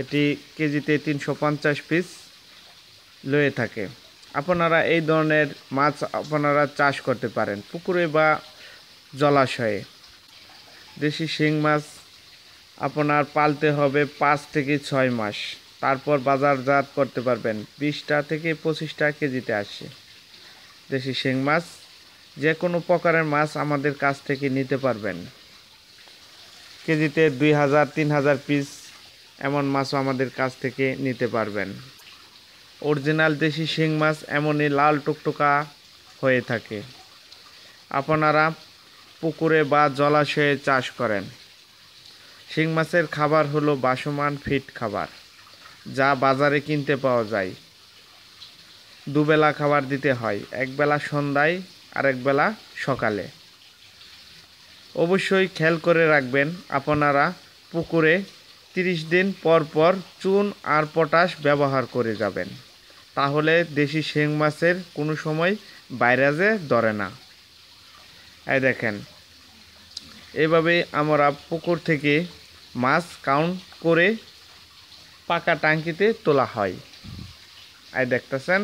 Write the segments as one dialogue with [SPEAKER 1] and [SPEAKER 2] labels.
[SPEAKER 1] এটি কেজিতে তিনশো পঞ্চাশ পিস লয়ে থাকে আপনারা এই ধরনের মাছ আপনারা চাষ করতে পারেন পুকুরে বা জলাশয়ে দেশি শিং মাছ আপনার পালতে হবে পাঁচ থেকে ছয় মাস তারপর বাজারজাত করতে পারবেন বিশটা থেকে পঁচিশটা কেজিতে আসে দেশি শিং মাছ যে কোনো প্রকারের মাছ আমাদের কাছ থেকে নিতে পারবেন কেজিতে দুই হাজার তিন হাজার পিস এমন মাছও আমাদের কাছ থেকে নিতে পারবেন অরিজিনাল দেশি শিং মাছ এমনই লাল টুকটুকা হয়ে থাকে আপনারা পুকুরে বা জলাশয়ে চাষ করেন শিং মাছের খাবার হলো বাসমান ফিট খাবার যা বাজারে কিনতে পাওয়া যায় দুবেলা খাবার দিতে হয় একবেলা সন্ধ্যায় আর একবেলা সকালে অবশ্যই খেয়াল করে রাখবেন আপনারা পুকুরে তিরিশ দিন পর পর চুন আর পটাশ ব্যবহার করে যাবেন তাহলে দেশি শিং মাছের কোনো সময় বাইরাজে ধরে না এই দেখেন এভাবে আমরা পুকুর থেকে মাছ কাউন্ট করে পাকা টাঙ্কিতে তোলা হয় এই দেখতেছেন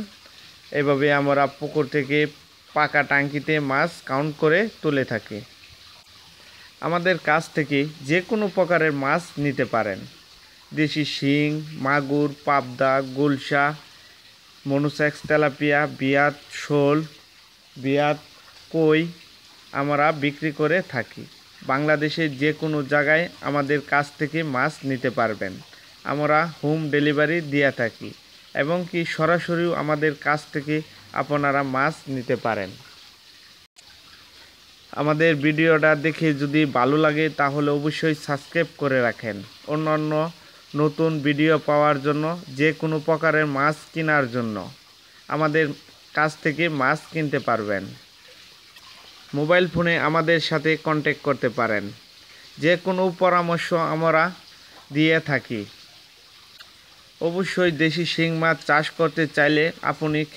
[SPEAKER 1] এভাবে আমরা পুকুর থেকে পাকা টাঙ্কিতে মাছ কাউন্ট করে তুলে থাকি আমাদের কাছ থেকে যে কোনো প্রকারের মাছ নিতে পারেন দেশি শিং মাগুর পাবদা গুলশা মনুসেক্স তেলাপিয়া বিয়াত শোল বিয়াত কই আমরা বিক্রি করে থাকি বাংলাদেশের যে কোনো জায়গায় আমাদের কাছ থেকে মাছ নিতে পারবেন আমরা হোম ডেলিভারি দিয়ে থাকি এবং কি সরাসরিও আমাদের কাছ থেকে আপনারা মাছ নিতে পারেন আমাদের ভিডিওটা দেখে যদি ভালো লাগে তাহলে অবশ্যই সাবস্ক্রাইব করে রাখেন অন্যান্য নতুন ভিডিও পাওয়ার জন্য যে কোনো প্রকারের মাছ কেনার জন্য আমাদের কাছ থেকে মাছ কিনতে পারবেন মোবাইল ফোনে আমাদের সাথে কন্ট্যাক্ট করতে পারেন যে কোনো পরামর্শ আমরা দিয়ে থাকি অবশ্যই দেশি শিং মাছ চাষ করতে চাইলে আপনি